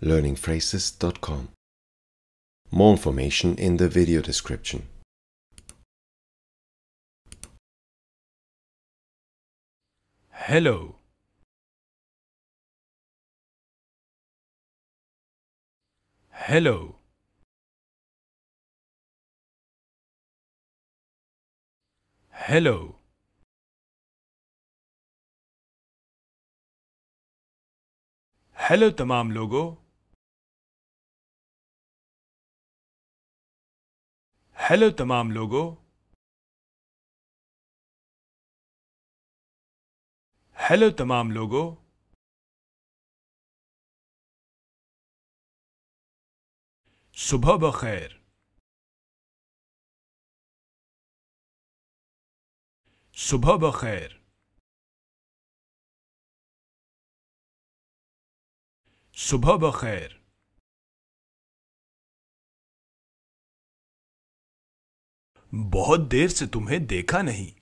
learningphrases.com. More information in the video description. Hello. Hello. Hello. Hello, tamam logo. Hello तमाम लोगों hello तमाम लोगों सुबह बखैर सुबह बखैर सुबह बखैर बहुत देर से तुम्हें देखा नहीं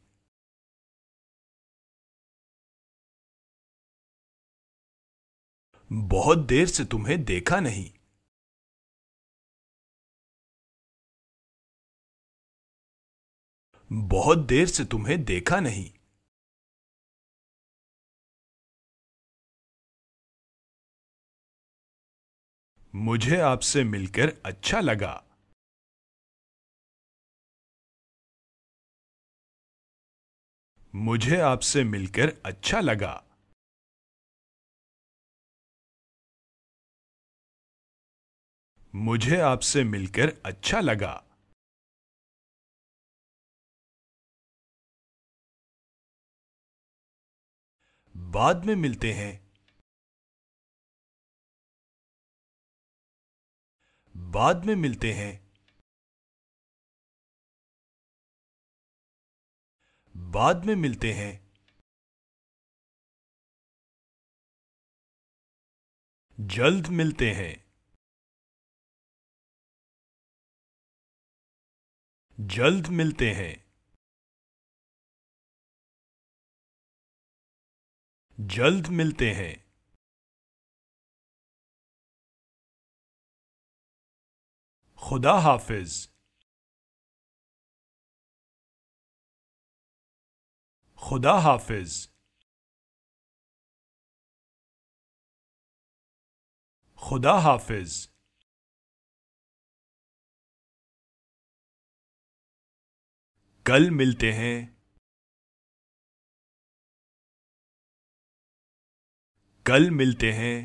बहुत देर से तुम्हें देखा नहीं बहुत देर से तुम्हें देखा नहीं मुझे आपसे मिलकर अच्छा लगा मुझे आपसे मिलकर अच्छा लगा मुझे आपसे मिलकर अच्छा लगा बाद में मिलते हैं बाद में मिलते हैं बाद में मिलते हैं जल्द मिलते हैं जल्द मिलते हैं जल्द मिलते हैं खुदा हाफिज़ खुदा हाफिज खुदा हाफिज कल मिलते हैं कल मिलते हैं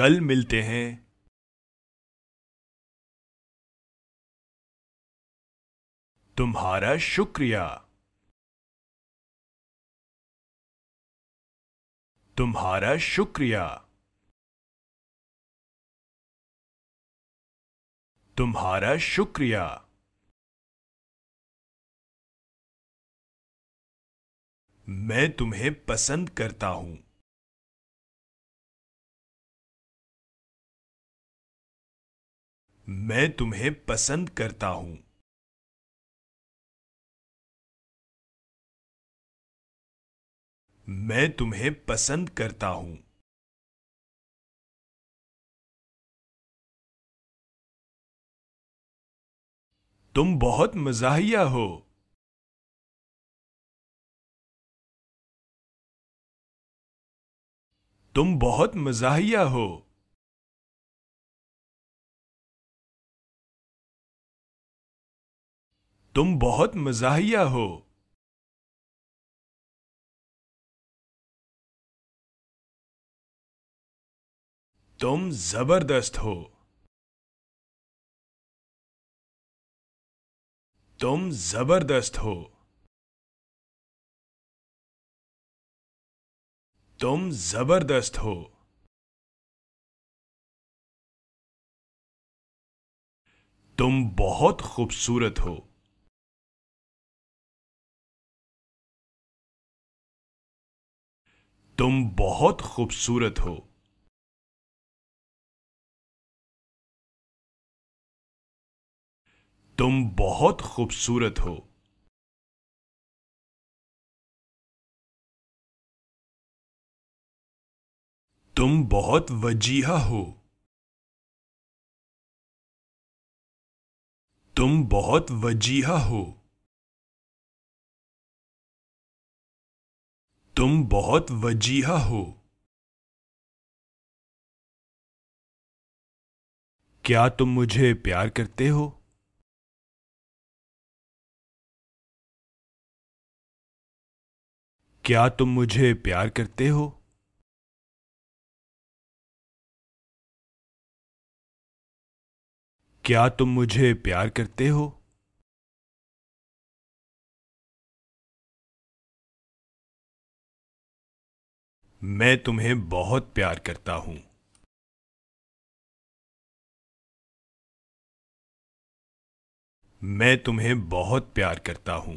कल मिलते हैं तुम्हारा शुक्रिया तुम्हारा शुक्रिया तुम्हारा शुक्रिया मैं तुम्हें पसंद करता हूं मैं तुम्हें पसंद करता हूं मैं तुम्हें पसंद करता हूं तुम बहुत मजाहिया हो तुम बहुत मजाहिया हो तुम बहुत मजाहिया हो तुम जबरदस्त हो तुम जबरदस्त हो तुम जबरदस्त हो तुम बहुत खूबसूरत हो तुम बहुत खूबसूरत हो तुम बहुत खूबसूरत हो तुम बहुत वजीहा हो तुम बहुत वजीहा हो तुम बहुत वजीहा हो क्या तुम मुझे प्यार करते हो क्या तुम मुझे प्यार करते हो क्या तुम मुझे प्यार करते हो मैं तुम्हें बहुत प्यार करता हूं मैं तुम्हें बहुत प्यार करता हूं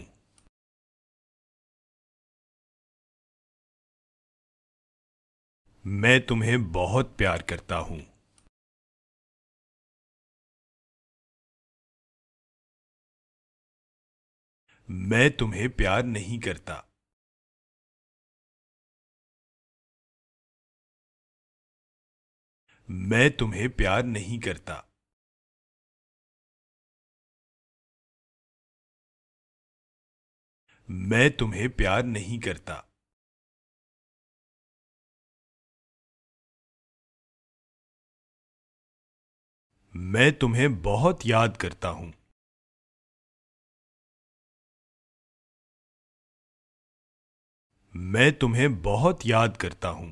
मैं तुम्हें बहुत प्यार करता हूं मैं तुम्हें प्यार नहीं करता मैं तुम्हें प्यार नहीं करता मैं तुम्हें प्यार नहीं करता मैं तुम्हें बहुत याद करता हूं मैं तुम्हें बहुत याद करता हूं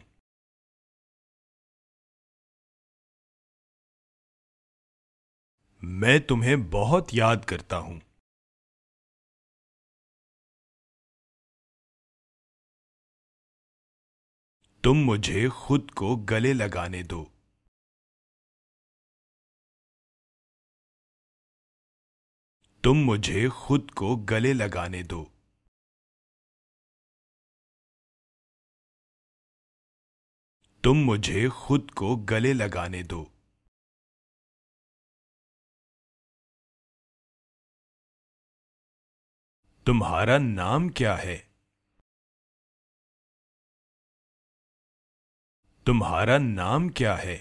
मैं तुम्हें बहुत याद करता हूं तुम मुझे खुद को गले लगाने दो तुम मुझे खुद को गले लगाने दो तुम मुझे खुद को गले लगाने दो तुम्हारा नाम क्या है तुम्हारा नाम क्या है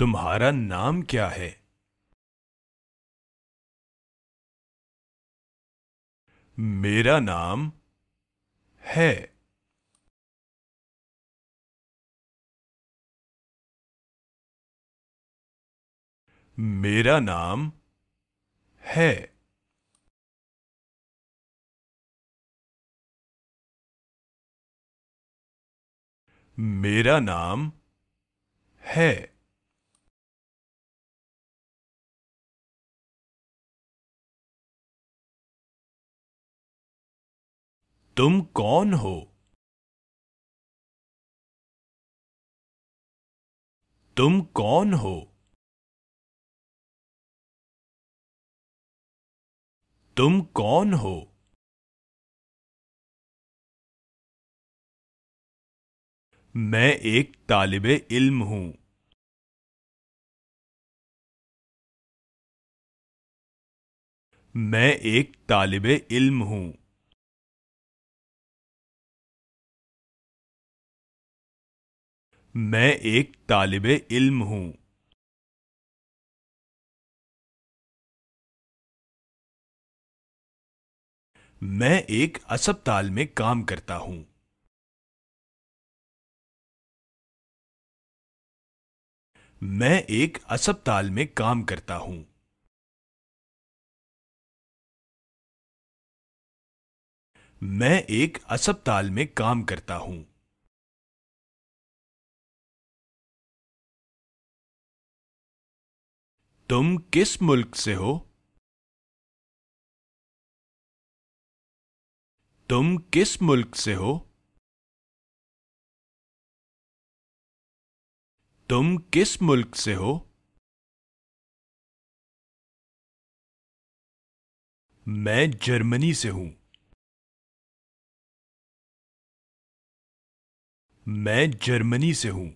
तुम्हारा नाम क्या है मेरा नाम है मेरा नाम है मेरा नाम है तुम कौन हो तुम कौन हो तुम कौन हो मैं एक तालिब इल्म हूं मैं एक तालिब इल्म हूं मैं एक तालिब इल्म हूं मैं एक अस्पताल में काम करता हूं मैं एक अस्पताल में काम करता हूं मैं एक अस्पताल में काम करता हूं तुम किस मुल्क से हो तुम किस मुल्क से हो तुम किस मुल्क से हो मैं जर्मनी से हूं मैं जर्मनी से हूं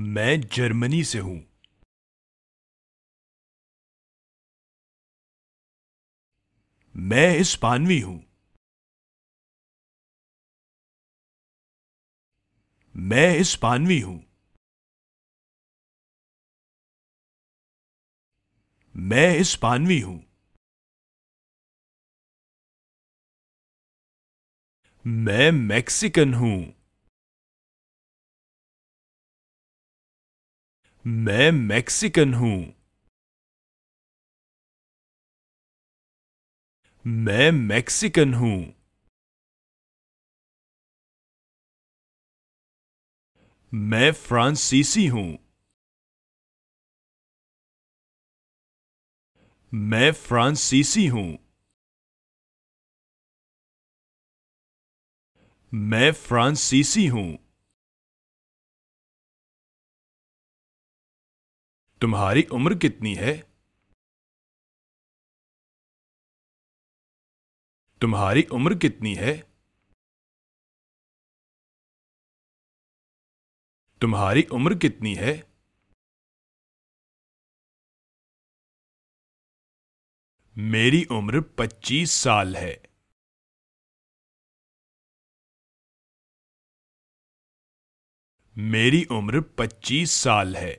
मैं जर्मनी से हूं मैं हिस्पानवी हूं मैं हिस्पानवी हूं मैं हिस्पानवी हूं मैं मैक्सिकन हूं मैं मैक्सिकन हूं मैं मैक्सिकन हूं मैं फ्रांसीसी हूं मैं फ्रांसीसी हूं मैं फ्रांसीसी हूं तुम्हारी उम्र कितनी है तुम्हारी उम्र कितनी है तुम्हारी उम्र कितनी है मेरी उम्र पच्चीस साल है मेरी उम्र पच्चीस साल है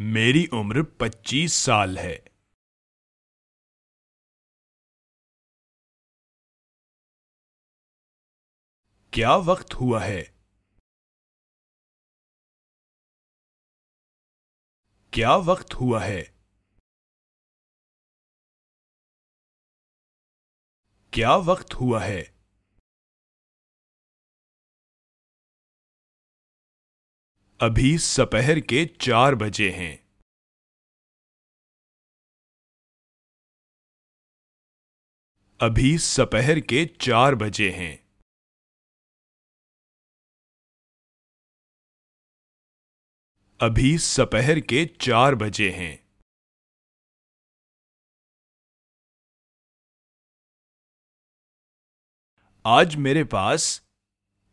मेरी उम्र पच्चीस साल है क्या वक्त हुआ है क्या वक्त हुआ है क्या वक्त हुआ है अभी सपहर के चार बजे हैं अभी सपहर के चार बजे हैं अभी सपहर के चार बजे हैं आज मेरे पास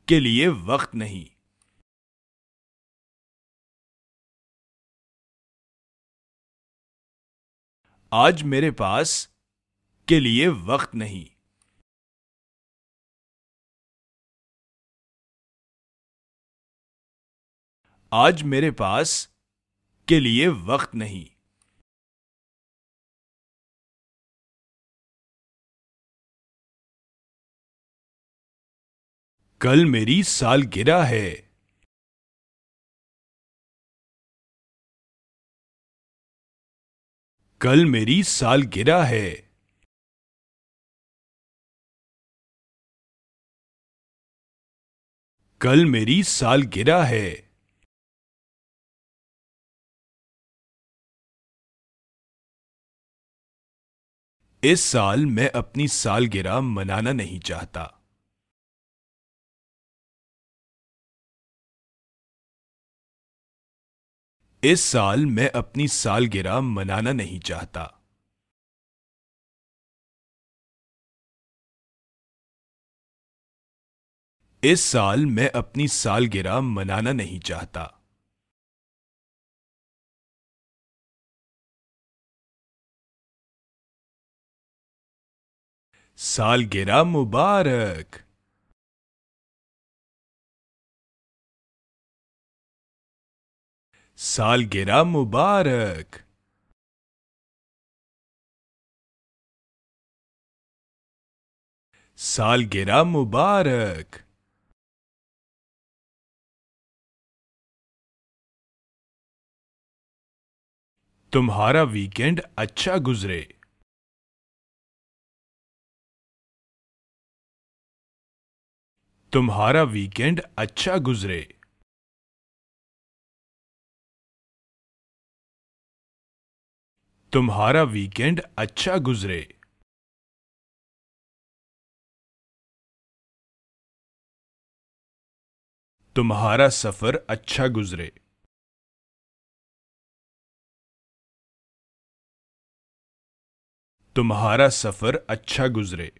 के लिए वक्त नहीं आज मेरे पास के लिए वक्त नहीं आज मेरे पास के लिए वक्त नहीं कल मेरी सालगिरह है कल मेरी गिरा है कल मेरी गिरा है इस साल मैं अपनी सालगिरह मनाना नहीं चाहता इस साल मैं अपनी सालगिरह मनाना नहीं चाहता इस साल मैं अपनी सालगिरह मनाना नहीं चाहता सालगिरह मुबारक सालगिरह मुबारक सालगिरह मुबारक तुम्हारा वीकेंड अच्छा गुजरे तुम्हारा वीकेंड अच्छा गुजरे तुम्हारा वीकेंड अच्छा गुजरे तुम्हारा सफर अच्छा गुजरे तुम्हारा सफर अच्छा गुजरे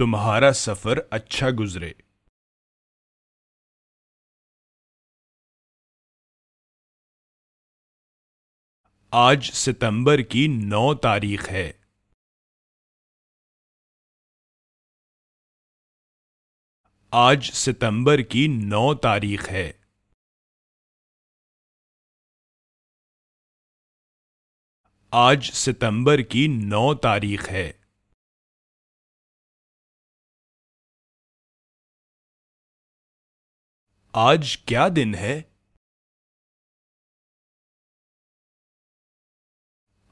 तुम्हारा सफर अच्छा गुजरे आज सितंबर की नौ तारीख है आज सितंबर की नौ तारीख है आज सितंबर की नौ तारीख है आज क्या दिन है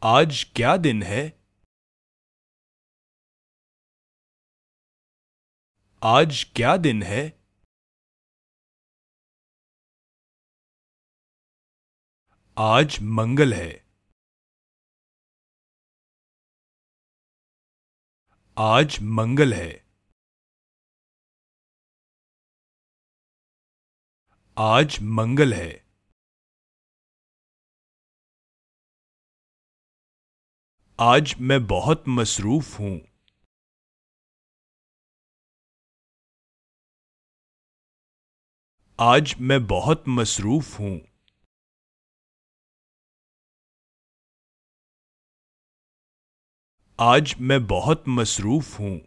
आज क्या दिन है आज क्या दिन है आज मंगल है आज मंगल है आज मंगल है आज मैं बहुत मसरूफ हूं आज मैं बहुत मसरूफ हूं आज मैं बहुत मसरूफ हूं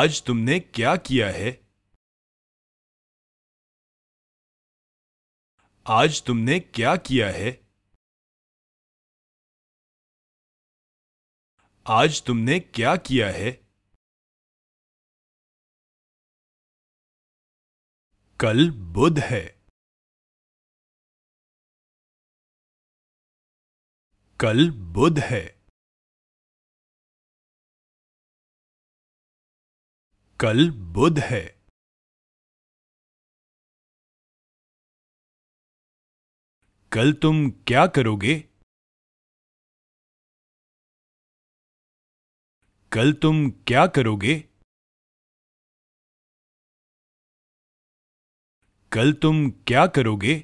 आज तुमने क्या किया है आज तुमने क्या किया है आज तुमने क्या किया है कल बुध है कल बुध है कल बुध है कल तुम क्या करोगे कल तुम क्या करोगे कल तुम क्या करोगे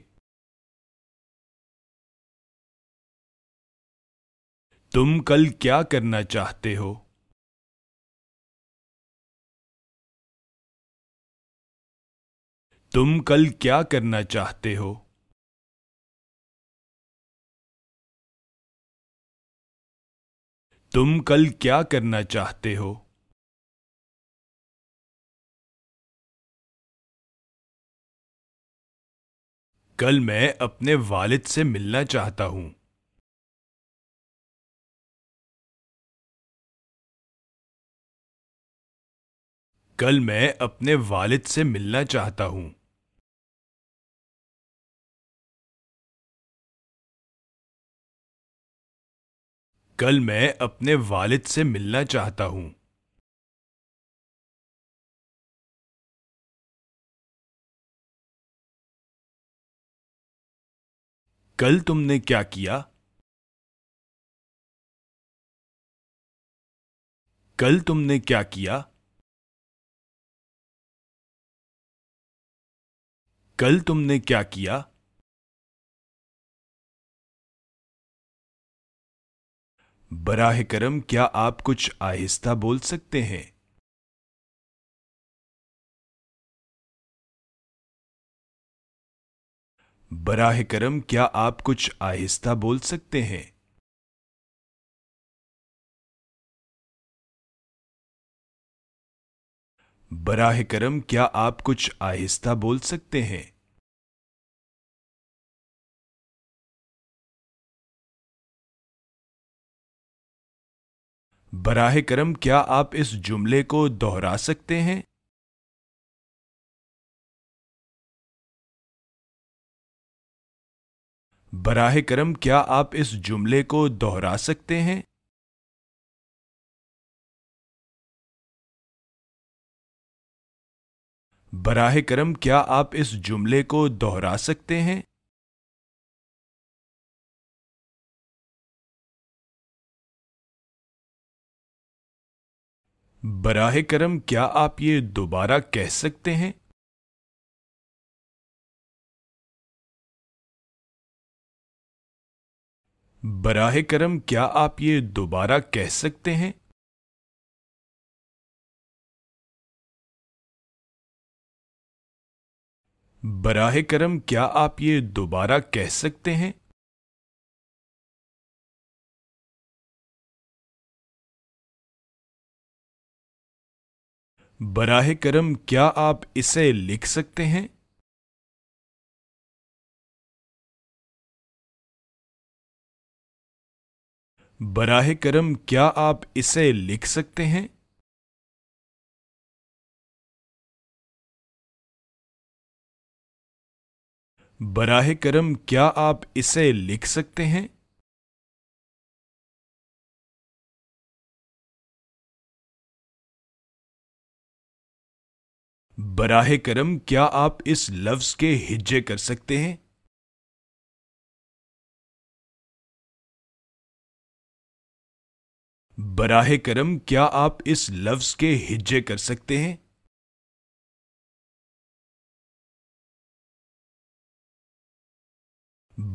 तुम कल क्या करना चाहते हो तुम कल क्या करना चाहते हो तुम कल क्या करना चाहते हो कल मैं अपने वालिद से मिलना चाहता हूं कल मैं अपने वालिद से मिलना चाहता हूं कल मैं अपने वालिद से मिलना चाहता हूं कल तुमने क्या किया कल तुमने क्या किया कल तुमने क्या किया बराह करम क्या आप कुछ आहिस्ता बोल सकते हैं बराह करम क्या आप कुछ आहिस्ता बोल सकते हैं बराह करम क्या आप कुछ आहिस्ता बोल सकते हैं बराह करम क्या आप इस जुमले को दोहरा सकते हैं बराह करम क्या आप इस जुमले को दोहरा सकते हैं बराह करम क्या आप इस जुमले को दोहरा सकते हैं बराह करम क्या आप ये दोबारा कह सकते हैं बराह करम क्या आप ये दोबारा कह सकते हैं बराह करम क्या आप ये दोबारा कह सकते हैं बराह करम क्या आप इसे लिख सकते हैं बराह करम क्या आप इसे लिख सकते हैं बराह करम क्या आप इसे लिख सकते हैं बराह करम क्या आप इस लफ्ज के हिज्जे कर सकते हैं बराह करम क्या आप इस लफ्ज के हिज्जे कर सकते हैं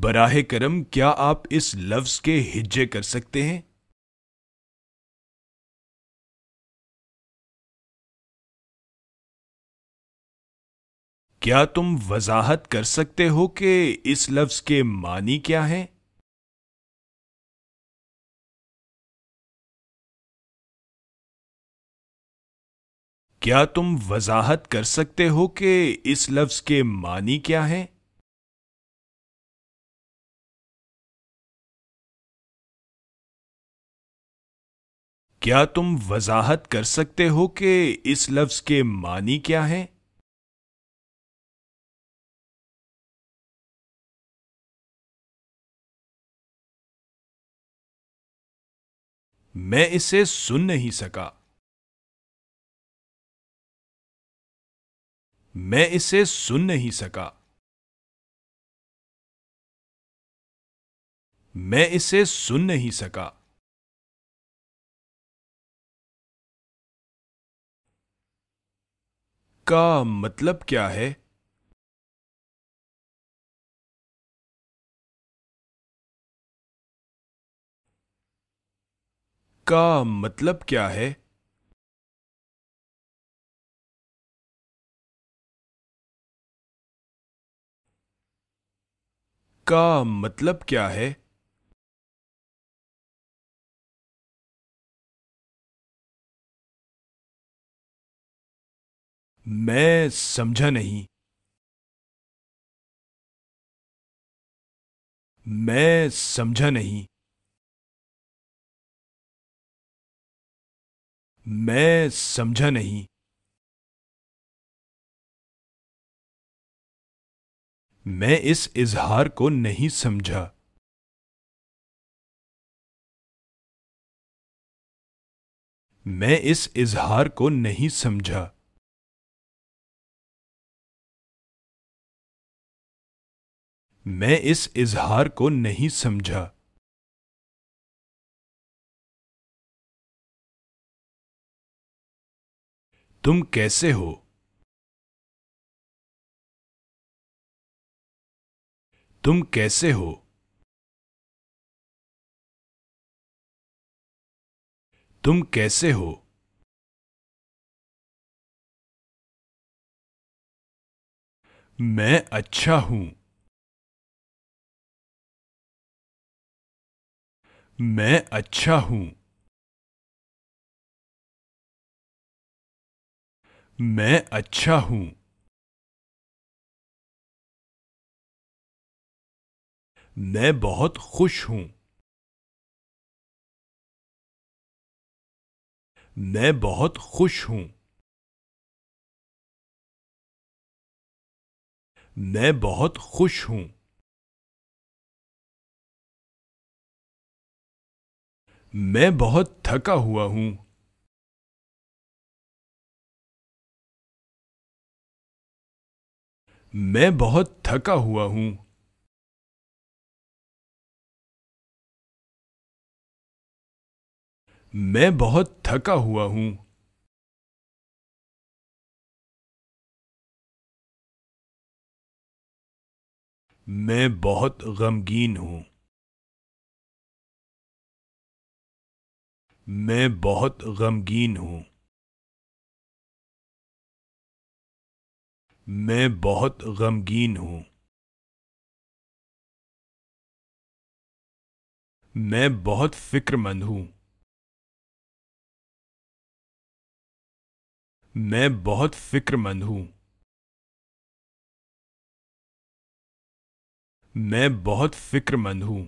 बराह करम क्या आप इस लफ्ज के हिज्जे कर सकते हैं क्या तुम वजाहत कर सकते हो कि इस लफ्ज के मानी क्या है क्या तुम वजाहत कर सकते हो कि इस लफ्ज के मानी क्या है क्या तुम वजाहत कर सकते हो कि इस लफ्ज के मानी क्या है मैं इसे सुन नहीं सका मैं इसे सुन नहीं सका मैं इसे सुन नहीं सका का मतलब क्या है इसका मतलब क्या है का मतलब क्या है मैं समझा नहीं मैं समझा नहीं मैं समझा नहीं मैं इस इजहार को नहीं समझा मैं इस इजहार को नहीं समझा मैं इस इजहार को नहीं समझा तुम कैसे हो तुम कैसे हो तुम कैसे हो मैं अच्छा हूं मैं अच्छा हूं मैं अच्छा हूं मैं बहुत खुश हूं मैं बहुत खुश हूं मैं बहुत खुश हूं मैं बहुत थका हुआ हूं मैं बहुत थका हुआ हूं मैं बहुत थका हुआ हूं मैं बहुत गमगीन हूं मैं बहुत गमगीन हूं मैं बहुत गमगीन हूं मैं बहुत फिक्रमंद हूं मैं बहुत फिक्रमंद हूं मैं बहुत फिक्रमंद हूं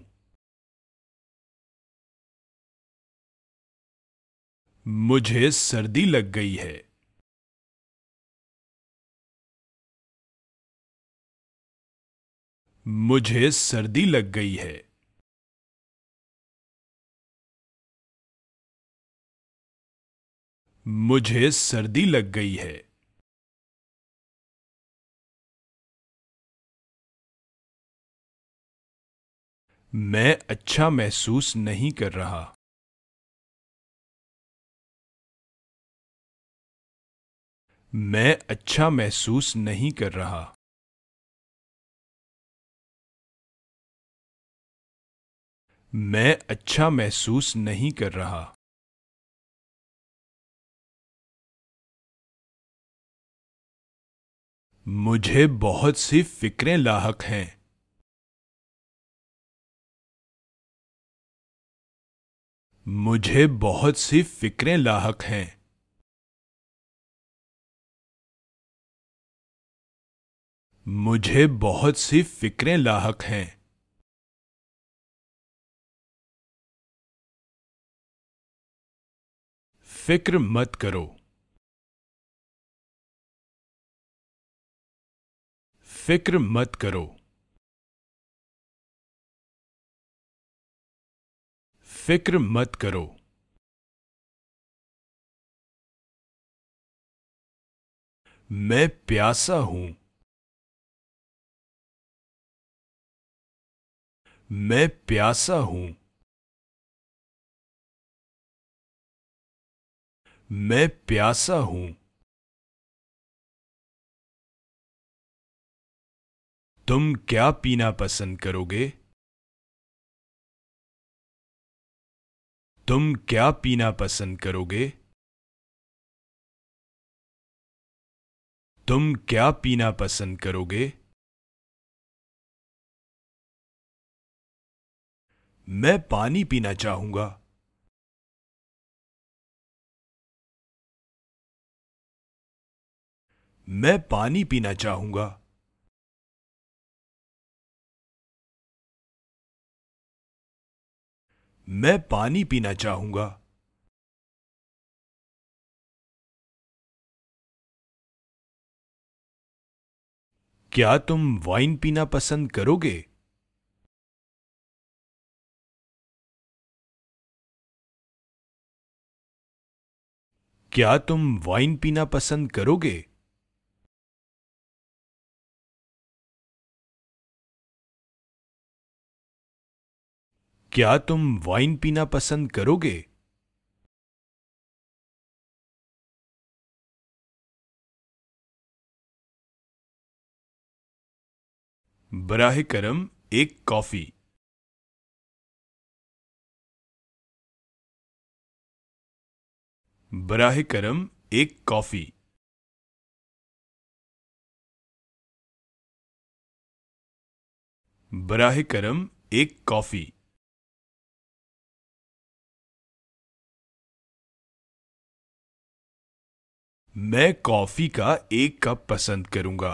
मुझे सर्दी लग गई है मुझे सर्दी लग गई है मुझे सर्दी लग गई है मैं अच्छा महसूस नहीं कर रहा मैं अच्छा महसूस नहीं कर रहा मैं अच्छा महसूस नहीं कर रहा मुझे बहुत सी फिक्रें लाहक हैं मुझे बहुत सी फिक्रें लाहक हैं मुझे बहुत सी फिक्रें लाहक हैं फिक्र मत करो फिक्र मत करो फिक्र मत करो मैं प्यासा हूं मैं प्यासा हूं मैं प्यासा हूं तुम क्या पीना पसंद करोगे तुम क्या पीना पसंद करोगे तुम क्या पीना पसंद करोगे मैं पानी पीना चाहूंगा मैं पानी पीना चाहूंगा मैं पानी पीना चाहूंगा क्या तुम वाइन पीना पसंद करोगे क्या तुम वाइन पीना पसंद करोगे क्या तुम वाइन पीना पसंद करोगे बराह करम एक कॉफी बराह करम एक कॉफी बराह करम एक कॉफी मैं कॉफी का एक कप पसंद करूंगा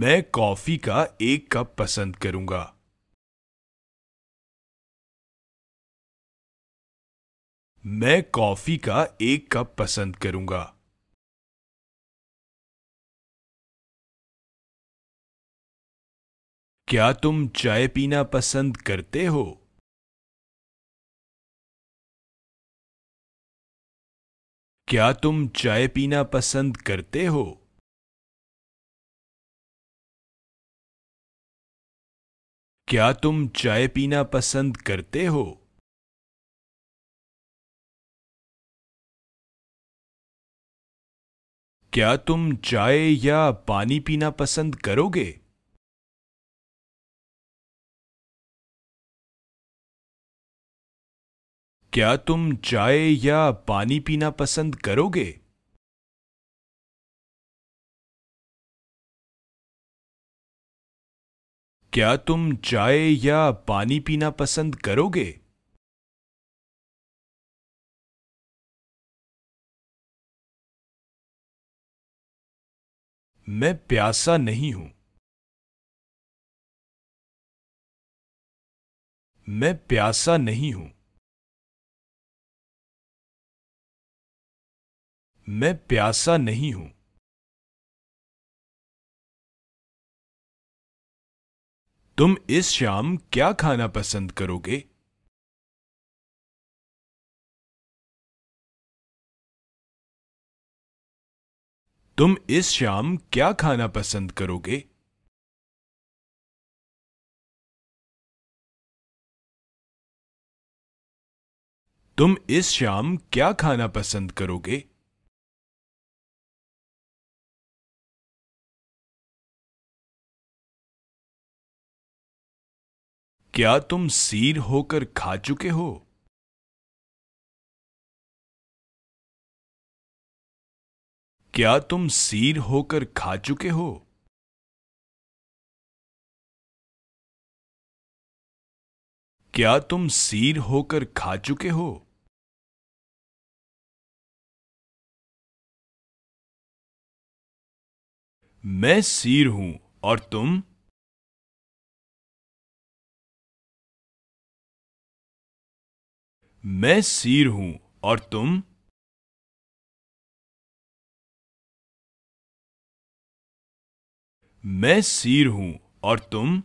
मैं कॉफी का एक कप पसंद करूंगा मैं कॉफी का एक कप पसंद करूंगा क्या तुम चाय पीना पसंद करते हो क्या तुम चाय पीना पसंद करते हो क्या तुम चाय पीना पसंद करते हो क्या तुम चाय या पानी पीना पसंद करोगे क्या तुम चाय या पानी पीना पसंद करोगे क्या तुम चाय या पानी पीना पसंद करोगे मैं प्यासा नहीं हूं मैं प्यासा नहीं हूं मैं प्यासा नहीं हूं तुम इस शाम क्या खाना पसंद करोगे तुम इस शाम क्या खाना पसंद करोगे तुम इस शाम क्या खाना पसंद करोगे क्या तुम सीर होकर खा चुके हो क्या तुम सीर होकर खा चुके हो क्या तुम सीर होकर खा चुके हो मैं सीर हूं और तुम मैं सीर हूं और तुम मैं सीर हूं और तुम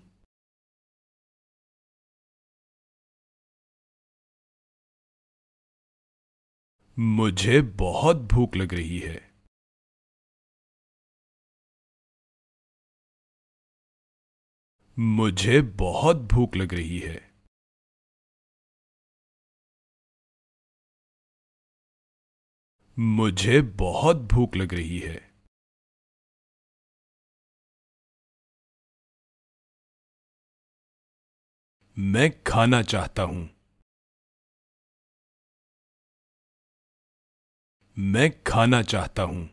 मुझे बहुत भूख लग रही है मुझे बहुत भूख लग रही है मुझे बहुत भूख लग रही है मैं खाना चाहता हूं मैं खाना चाहता हूं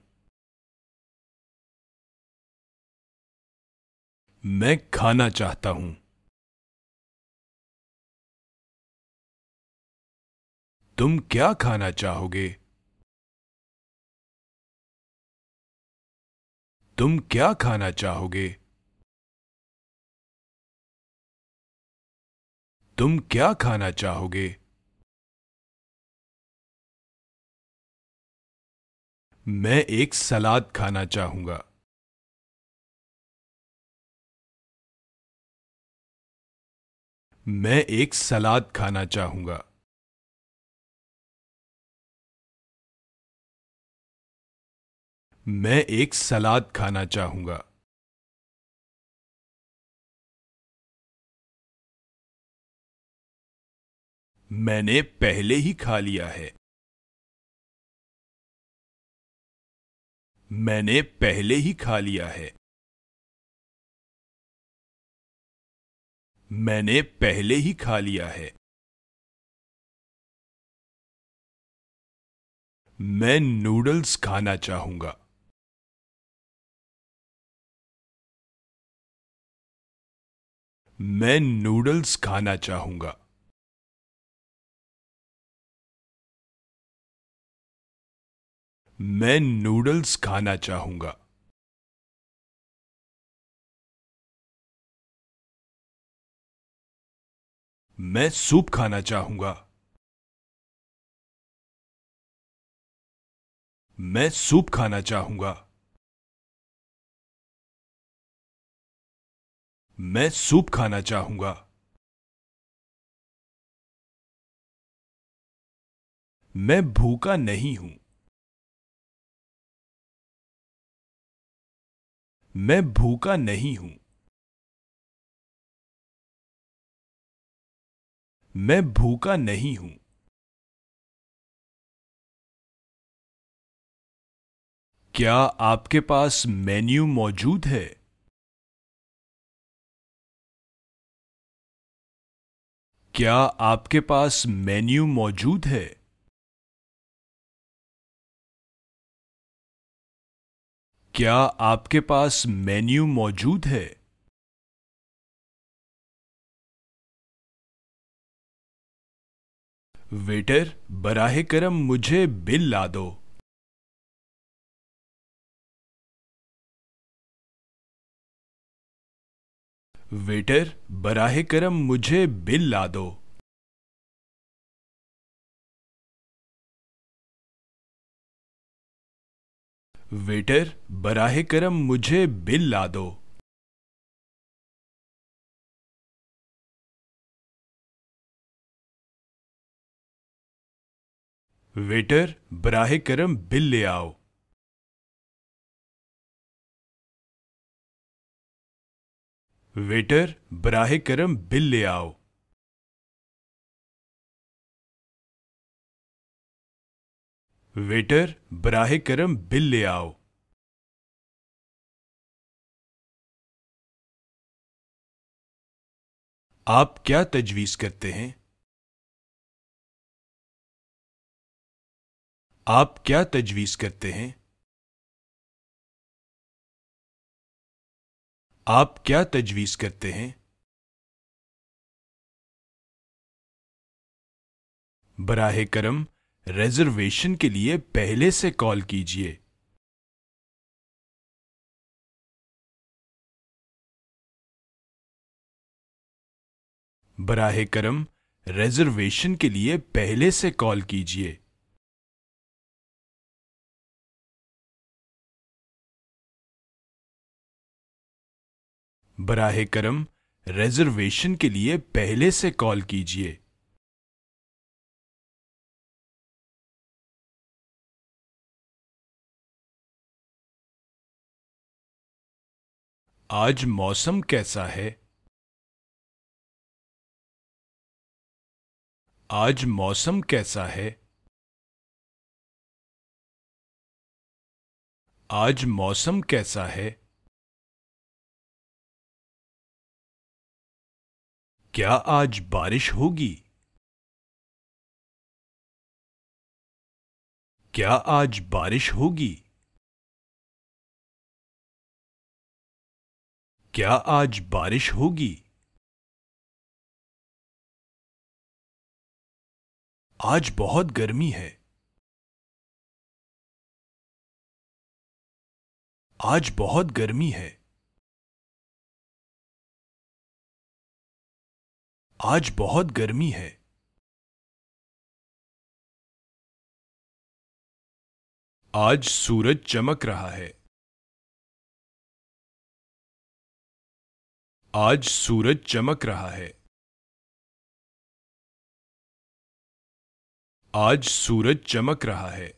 मैं खाना चाहता हूं तुम क्या खाना चाहोगे तुम क्या खाना चाहोगे तुम क्या खाना चाहोगे मैं एक सलाद खाना चाहूंगा मैं एक सलाद खाना चाहूंगा मैं एक सलाद खाना चाहूंगा मैंने पहले ही खा लिया है मैंने पहले ही खा लिया है मैंने पहले ही खा लिया है मैं नूडल्स खाना चाहूंगा मैं नूडल्स खाना चाहूंगा मैं नूडल्स खाना चाहूंगा मैं सूप खाना चाहूंगा मैं सूप खाना चाहूंगा मैं सूप खाना चाहूंगा मैं भूखा नहीं हूं मैं भूखा नहीं हूं मैं भूखा नहीं हूं क्या आपके पास मेन्यू मौजूद है क्या आपके पास मेन्यू मौजूद है क्या आपके पास मेन्यू मौजूद है वेटर बराह करम मुझे बिल ला दो वेटर बराह करम मुझे बिल ला दो वेटर बराह करम मुझे बिल ला दो वेटर बराह करम बिल ले आओ वेटर बराह करम बिल ले आओ वेटर बराह करम बिल ले आओ आप क्या तजवीज करते हैं आप क्या तजवीज करते हैं आप क्या तजवीज़ करते हैं बराह करम रिजर्वेशन के लिए पहले से कॉल कीजिए बराह करम रिजर्वेशन के लिए पहले से कॉल कीजिए बराह करम रिजर्वेशन के लिए पहले से कॉल कीजिए आज मौसम कैसा है आज मौसम कैसा है आज मौसम कैसा है क्या आज बारिश होगी क्या आज बारिश होगी क्या आज बारिश होगी आज बहुत गर्मी है आज बहुत गर्मी है आज बहुत गर्मी है आज सूरज चमक रहा है आज सूरज चमक रहा है आज सूरज चमक रहा है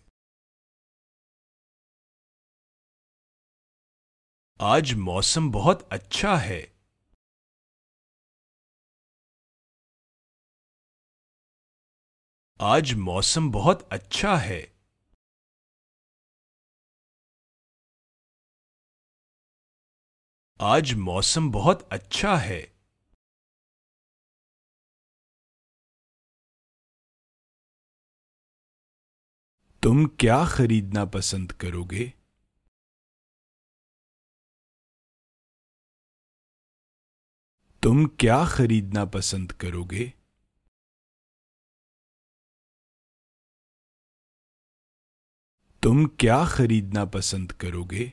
आज मौसम बहुत अच्छा है आज मौसम बहुत अच्छा है आज मौसम बहुत अच्छा है तुम क्या खरीदना पसंद करोगे तुम क्या खरीदना पसंद करोगे तुम क्या खरीदना पसंद करोगे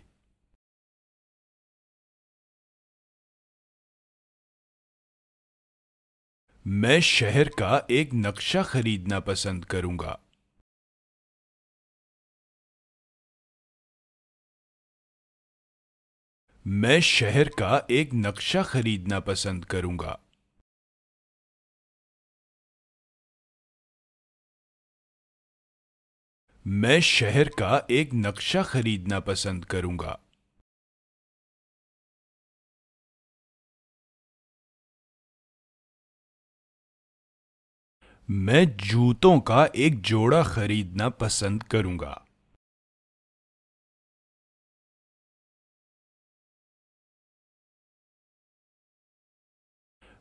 मैं शहर का एक नक्शा खरीदना पसंद करूंगा मैं शहर का एक नक्शा खरीदना पसंद करूंगा मैं शहर का एक नक्शा खरीदना पसंद करूंगा मैं जूतों का एक जोड़ा खरीदना पसंद करूंगा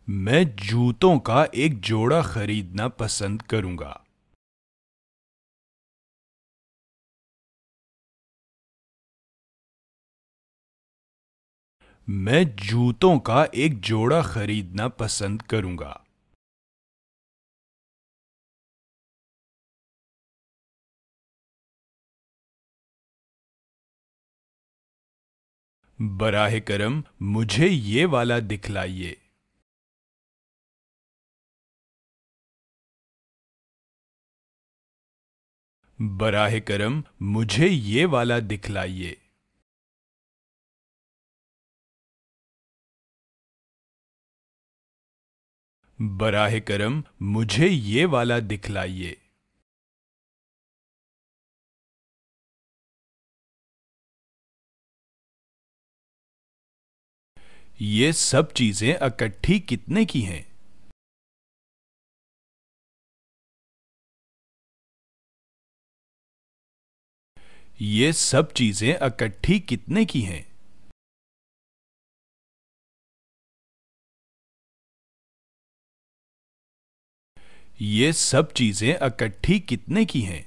मैं जूतों का एक जोड़ा खरीदना पसंद करूंगा मैं जूतों का एक जोड़ा खरीदना पसंद करूंगा बराह करम मुझे ये वाला दिखलाइए बराह करम मुझे ये वाला दिखलाइए बराह करम मुझे ये वाला दिखलाइए ये सब चीजें इकट्ठी कितने की हैं ये सब चीजें इकट्ठी कितने की हैं ये सब चीजें इकट्ठी कितने की हैं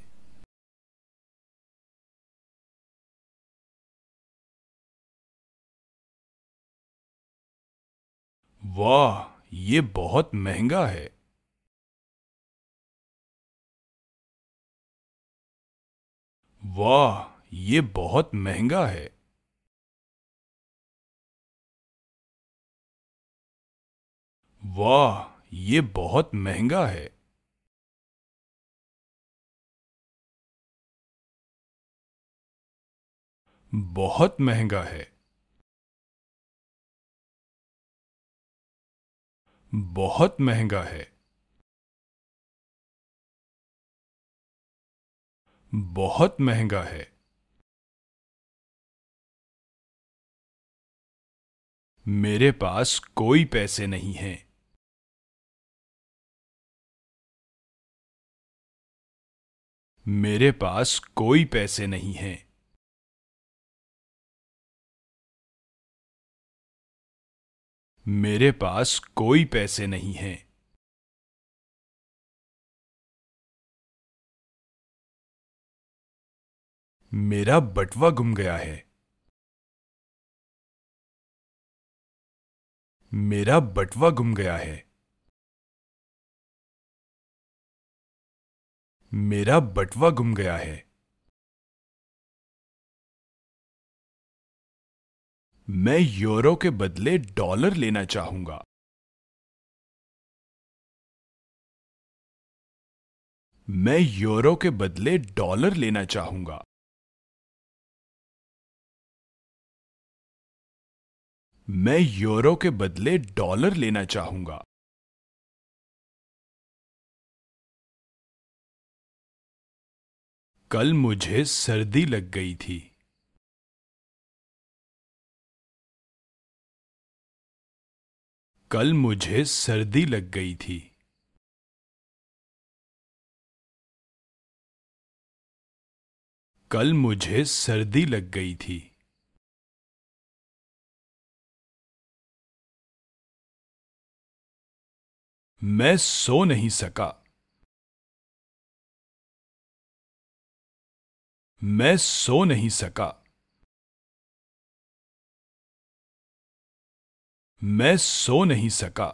वाह ये बहुत महंगा है वाह ये बहुत महंगा है वाह ये बहुत महंगा है बहुत महंगा है बहुत महंगा है बहुत महंगा है मेरे पास कोई पैसे नहीं हैं मेरे पास कोई पैसे नहीं हैं मेरे पास कोई पैसे नहीं हैं। मेरा बटवा गुम गया है मेरा बटवा गुम गया है मेरा बटवा गुम गया है मैं यूरो के बदले डॉलर लेना चाहूंगा मैं यूरो के बदले डॉलर लेना चाहूंगा मैं यूरो के बदले डॉलर लेना चाहूंगा कल मुझे सर्दी लग गई थी कल मुझे सर्दी लग गई थी कल मुझे सर्दी लग गई थी मैं सो नहीं सका मैं सो नहीं सका मैं सो नहीं सका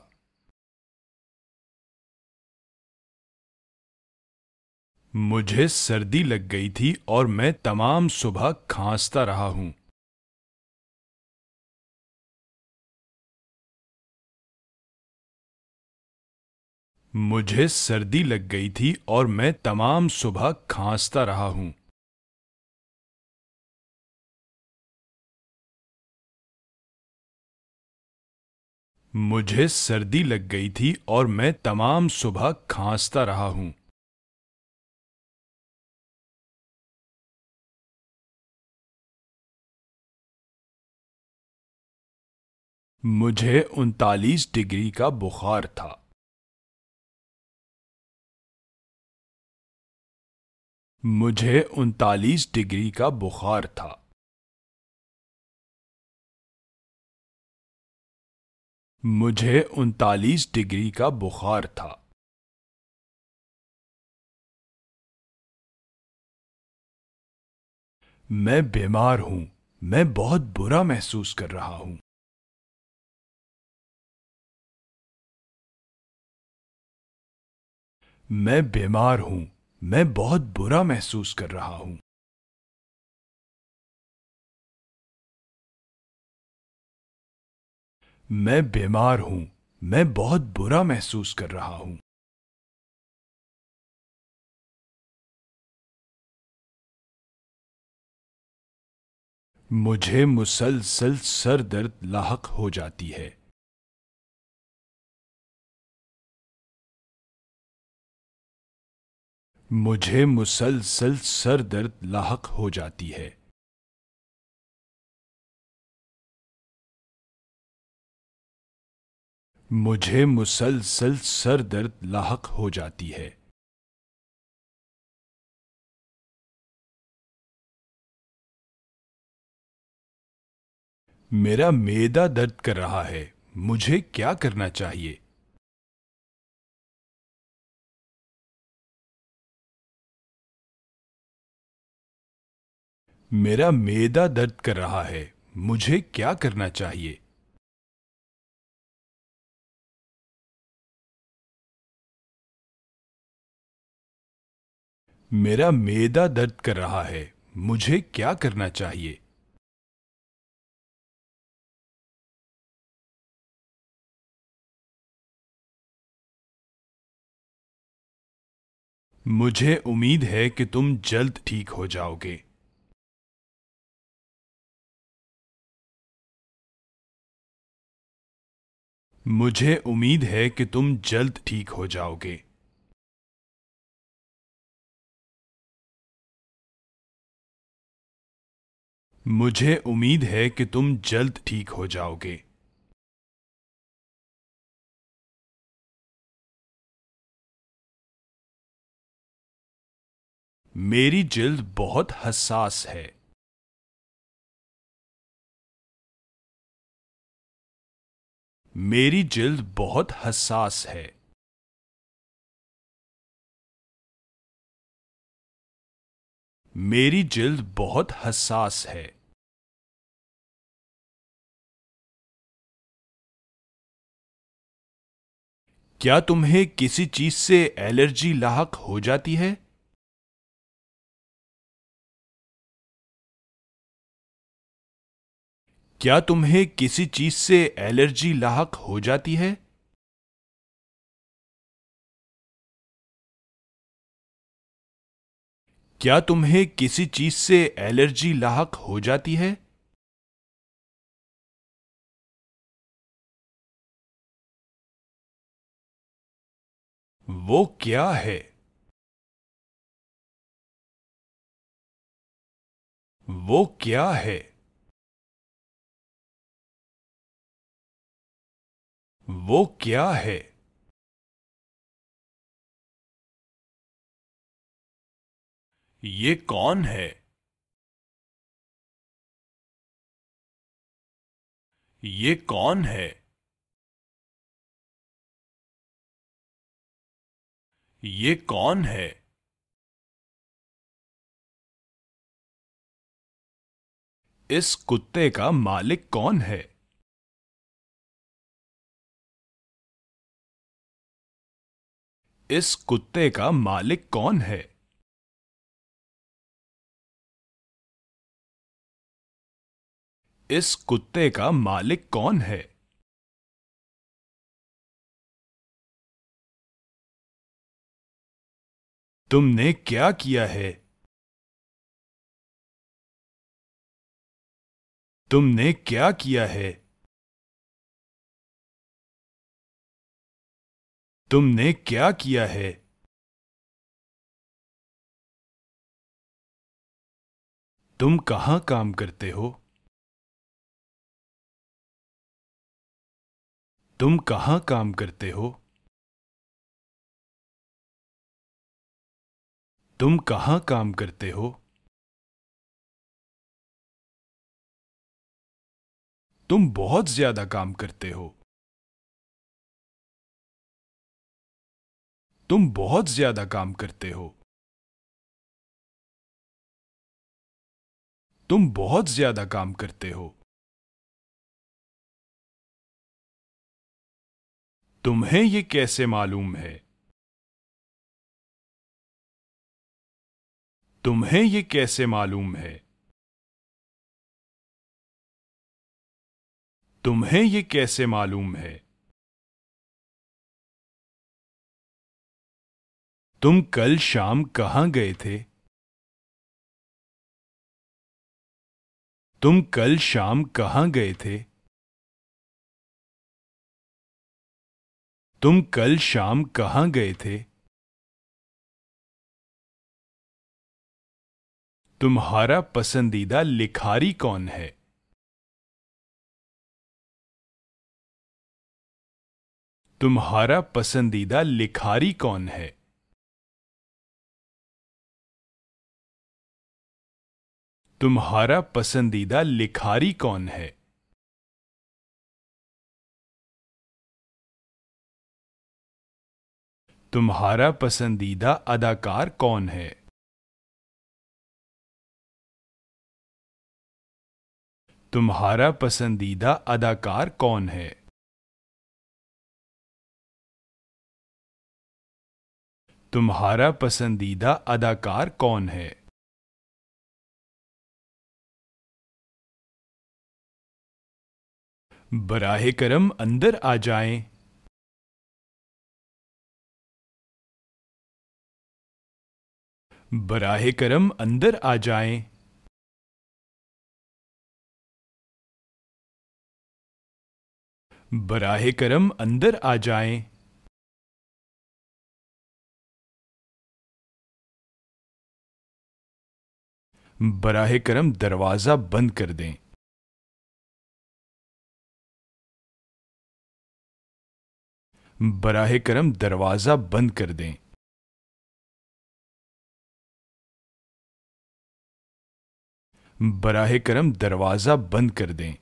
मुझे सर्दी लग गई थी और मैं तमाम सुबह खांसता रहा हूं मुझे सर्दी लग गई थी और मैं तमाम सुबह खांसता रहा हूं मुझे सर्दी लग गई थी और मैं तमाम सुबह खांसता रहा हूं मुझे उनतालीस डिग्री का बुखार था मुझे उनतालीस डिग्री का बुखार था मुझे उनतालीस डिग्री का बुखार था मैं बीमार हूं मैं बहुत बुरा महसूस कर रहा हूं मैं बीमार हूं मैं बहुत बुरा महसूस कर रहा हूं मैं बीमार हूं मैं बहुत बुरा महसूस कर रहा हूं मुझे मुसलसल सर दर्द लाहक हो जाती है मुझे मुसलसल सर दर्द लाहक हो जाती है मुझे मुसलसल सर दर्द लाक हो जाती है मेरा मेदा दर्द कर रहा है मुझे क्या करना चाहिए मेरा मेदा दर्द कर रहा है मुझे क्या करना चाहिए मेरा मेदा दर्द कर रहा है मुझे क्या करना चाहिए मुझे उम्मीद है कि तुम जल्द ठीक हो जाओगे मुझे उम्मीद है कि तुम जल्द ठीक हो जाओगे मुझे उम्मीद है कि तुम जल्द ठीक हो जाओगे मेरी जिल्द बहुत हसास है मेरी जिल्द बहुत हसास है मेरी जिल्द बहुत हसास है क्या तुम्हें किसी चीज से एलर्जी लाहक हो जाती है क्या तुम्हें किसी चीज से एलर्जी लाहक हो जाती है क्या तुम्हें किसी चीज से एलर्जी लाहक हो जाती है वो क्या है वो क्या है वो क्या है ये कौन है ये कौन है ये कौन है इस कुत्ते का मालिक कौन है इस कुत्ते का मालिक कौन है इस कुत्ते का मालिक कौन है तुमने क्या किया है तुमने क्या किया है तुमने क्या किया है तुम कहां काम करते हो तुम कहां काम करते हो तुम कहां काम करते हो तुम बहुत ज्यादा काम करते हो तुम बहुत ज्यादा काम करते हो तुम बहुत ज्यादा काम करते हो तुम्हें ये कैसे मालूम है तुम्हें ये कैसे मालूम है तुम्हें ये कैसे मालूम है तुम कल शाम कहां गए थे तुम कल शाम कहां गए थे तुम कल शाम कहां गए थे तुम्हारा पसंदीदा लिखारी कौन है तुम्हारा पसंदीदा लिखारी कौन है तुम्हारा पसंदीदा लिखारी कौन है तुम्हारा पसंदीदा अदाकार कौन है तुम्हारा पसंदीदा अदाकार कौन है तुम्हारा पसंदीदा अदाकार कौन है बराह करम अंदर आ जाएं। बराह करम अंदर आ जाएं। बराह करम अंदर आ जाएं। बराह करम दरवाजा बंद कर दें बराह करम दरवाजा बंद कर दें बराह करम दरवाजा बंद कर दें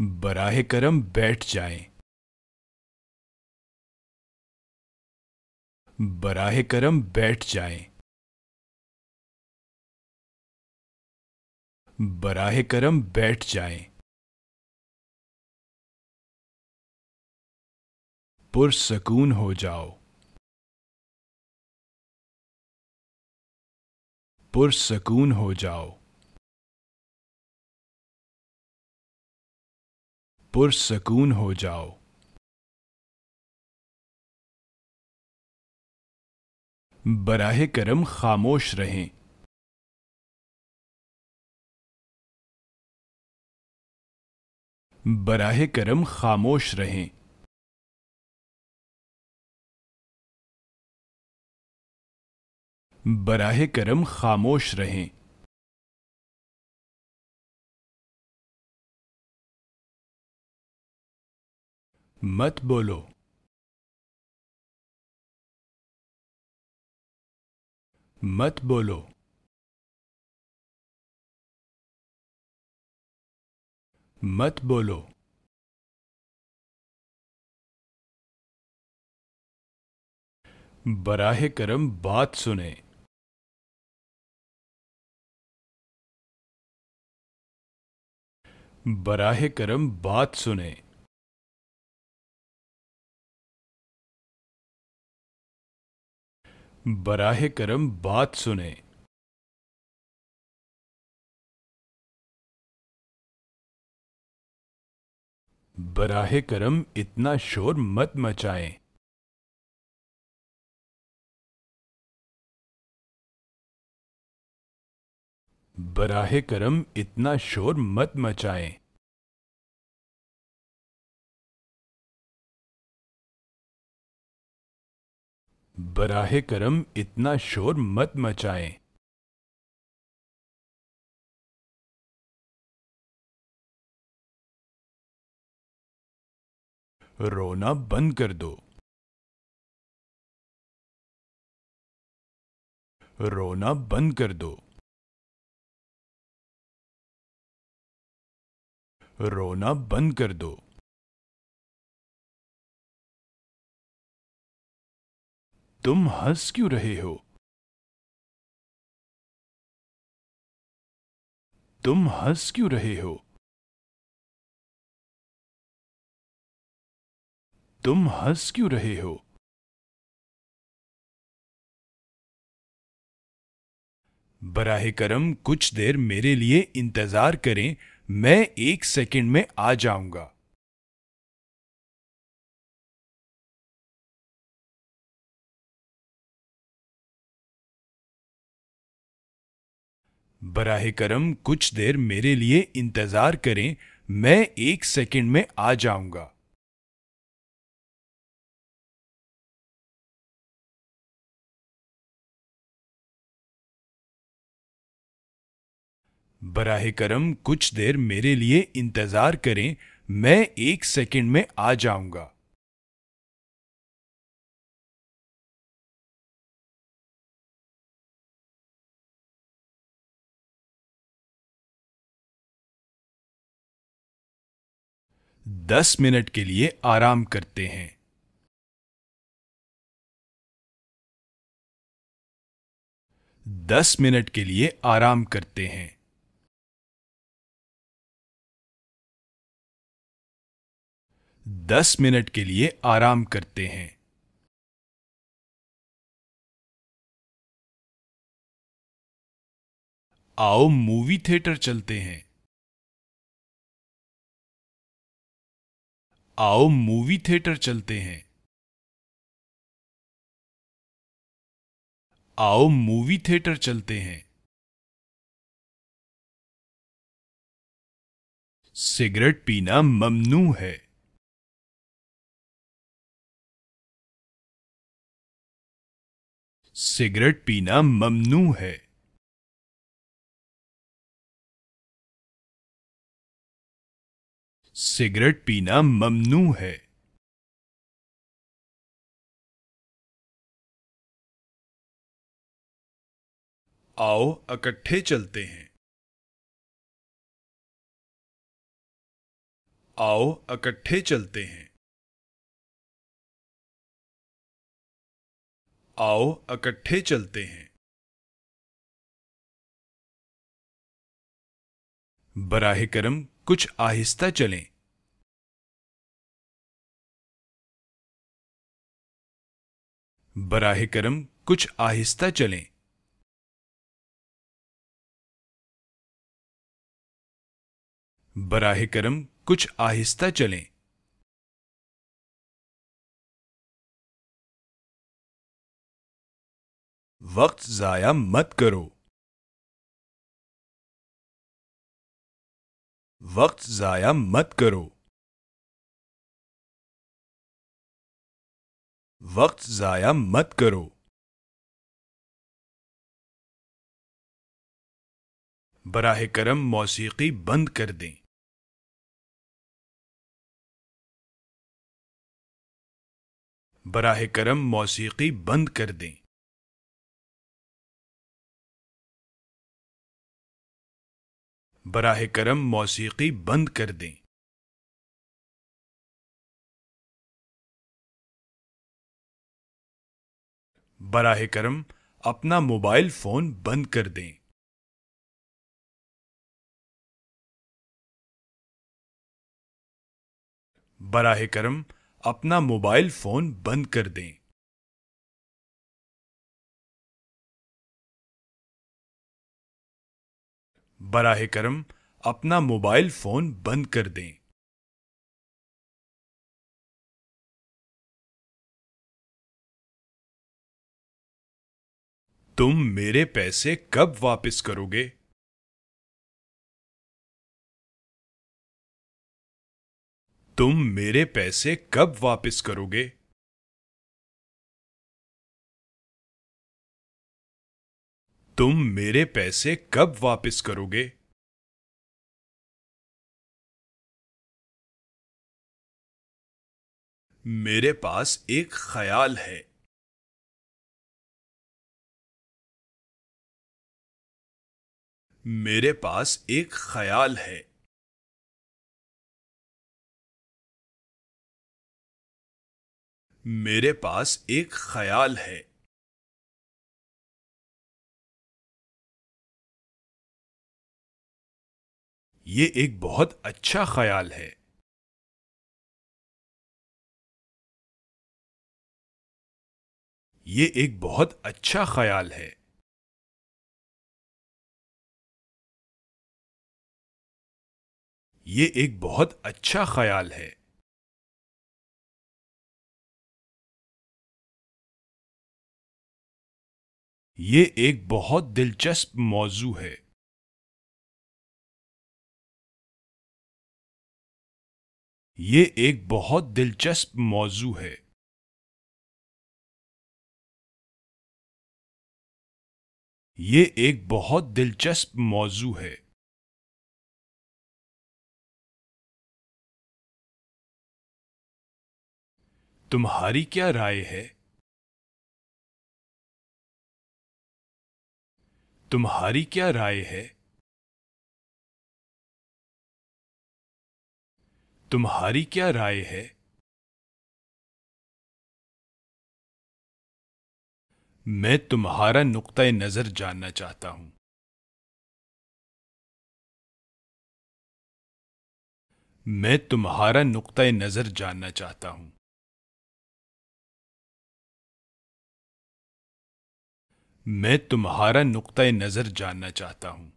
बराह करम बैठ जाए बराह करम बैठ जाए बराह करम बैठ जाए पुरसकून हो जाओ पुरसकून हो जाओ पुरसकून हो जाओ बराह करम खामोश रहें बराह करम खामोश रहें बराह करम खामोश रहें मत बोलो मत बोलो मत बोलो बराह करम बात सुने बराह करम बात सुने बराह करम बात सुने बराह करम इतना शोर मत मचाए बराह करम इतना शोर मत मचाएं बराह करम इतना शोर मत मचाए रोना बंद कर दो रोना बंद कर दो रोना बंद कर दो तुम हंस क्यों रहे हो तुम हंस क्यों रहे हो तुम हंस क्यों रहे हो बराह करम कुछ देर मेरे लिए इंतजार करें मैं एक सेकंड में आ जाऊंगा बराह करम कुछ देर मेरे लिए इंतजार करें मैं एक सेकंड में आ जाऊंगा बराह करम कुछ देर मेरे लिए इंतजार करें मैं एक सेकंड में आ जाऊंगा दस मिनट के लिए आराम करते हैं दस मिनट के लिए आराम करते हैं दस मिनट के लिए आराम करते हैं आओ मूवी थिएटर चलते हैं आओ मूवी थिएटर चलते हैं आओ मूवी थिएटर चलते हैं सिगरेट पीना ममनू है सिगरेट पीना ममनू है सिगरेट पीना ममनू है आओ इकट्ठे चलते हैं आओ इकट्ठे चलते हैं आओ इकट्ठे चलते हैं बराह करम कुछ आहिस्ता चलें बराह करम कुछ आहिस्ता चलें बराह करम कुछ आहिस्ता चलें वक्त जाया मत करो वक्त जाया मत करो वक्त ज़ाया मत करो बराह करम मौसीकी बंद कर दें बराह करम मौसीकी बंद कर दें बराह करम मौसीकी बंद कर दें बराह करम अपना मोबाइल फोन बंद कर दें बराह करम अपना मोबाइल फोन बंद कर दें बराह करम अपना मोबाइल फोन बंद कर दें तुम मेरे पैसे कब वापस करोगे तुम मेरे पैसे कब वापस करोगे तुम मेरे पैसे कब वापस करोगे मेरे पास एक ख्याल है मेरे पास एक ख्याल है मेरे पास एक ख्याल है ये एक बहुत अच्छा ख्याल है ये एक बहुत अच्छा ख्याल है ये एक बहुत अच्छा ख्याल है ये एक बहुत दिलचस्प मौजू है ये एक बहुत दिलचस्प मौजू है ये एक बहुत दिलचस्प मौजू है तुम्हारी क्या राय है तुम्हारी क्या राय है तुम्हारी क्या राय है मैं तुम्हारा नुक्ता नजर जानना चाहता हूं मैं तुम्हारा नुक्ता नजर जानना चाहता हूं मैं तुम्हारा नुक्ता नजर जानना चाहता हूं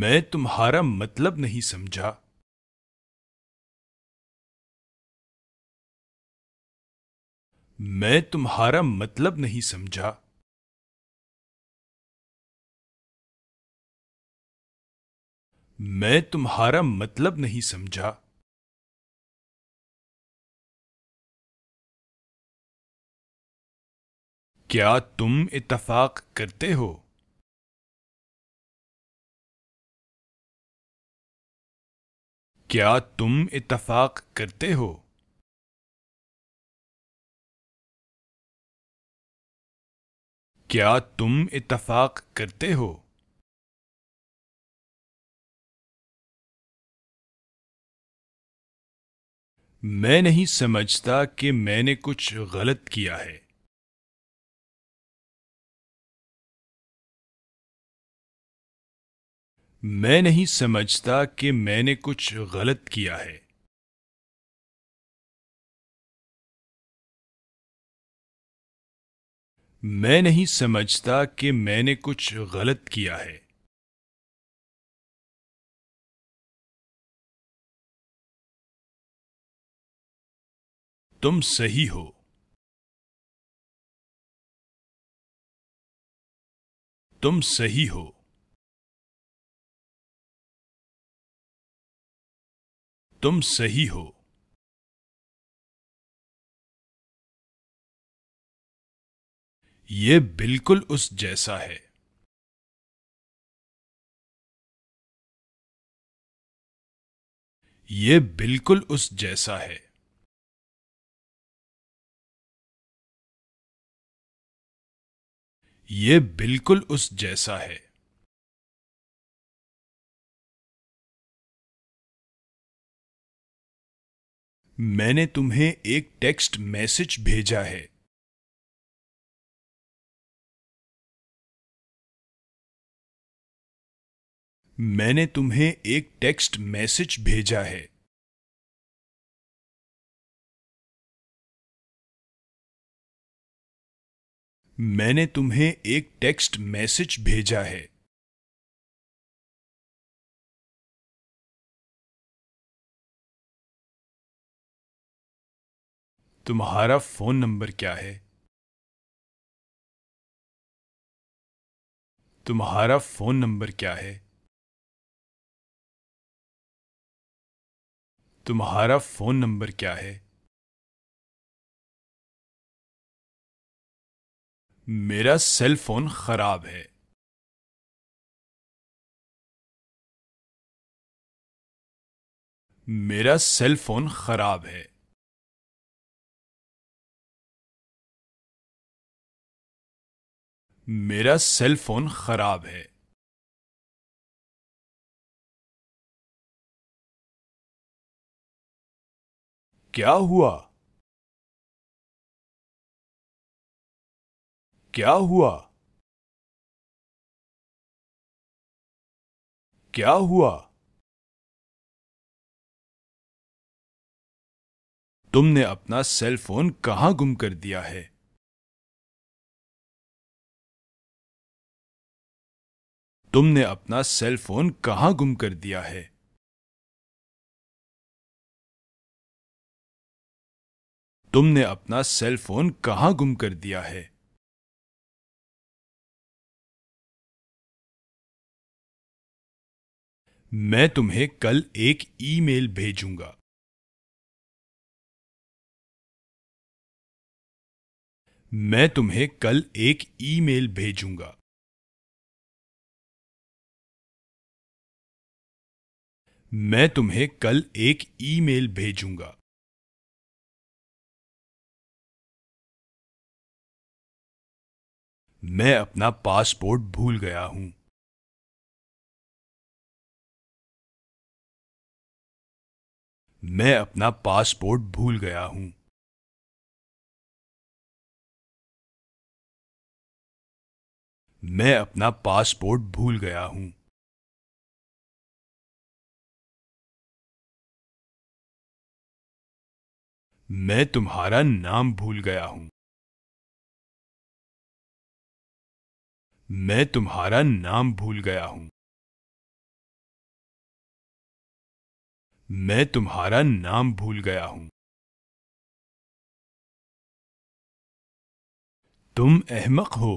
मैं तुम्हारा मतलब नहीं समझा मैं तुम्हारा मतलब नहीं समझा मैं तुम्हारा मतलब नहीं समझा क्या तुम इत्तफाक करते हो क्या तुम इत्तफाक करते हो क्या तुम इत्तफाक करते हो मैं नहीं समझता कि मैंने कुछ गलत किया है मैं नहीं समझता कि मैंने कुछ गलत किया है मैं नहीं समझता कि मैंने कुछ गलत किया है तुम सही हो तुम सही हो तुम सही हो ये बिल्कुल उस जैसा है ये बिल्कुल उस जैसा है ये बिल्कुल उस जैसा है मैंने तुम्हें एक टेक्स्ट मैसेज भेजा है मैंने तुम्हें एक टेक्स्ट मैसेज भेजा है मैंने तुम्हें एक टेक्स्ट मैसेज भेजा है तुम्हारा फोन नंबर क्या है तुम्हारा फोन नंबर क्या है तुम्हारा फोन नंबर क्या है मेरा सेल फोन खराब है मेरा सेल फोन खराब है मेरा सेल फोन खराब है क्या हुआ क्या हुआ क्या हुआ तुमने अपना सेल फोन कहां गुम कर दिया है तुमने अपना सेल फोन कहाँ गुम कर दिया है तुमने अपना सेल फोन कहां गुम कर दिया है मैं तुम्हें कल एक ईमेल भेजूंगा मैं तुम्हें कल एक ईमेल भेजूंगा मैं तुम्हें कल एक ईमेल भेजूंगा मैं अपना पासपोर्ट भूल गया हूं मैं अपना पासपोर्ट भूल गया हूं मैं अपना पासपोर्ट भूल गया हूं मैं तुम्हारा नाम भूल गया हूं मैं तुम्हारा नाम भूल गया हूं मैं तुम्हारा नाम भूल गया हूं तुम अहमक हो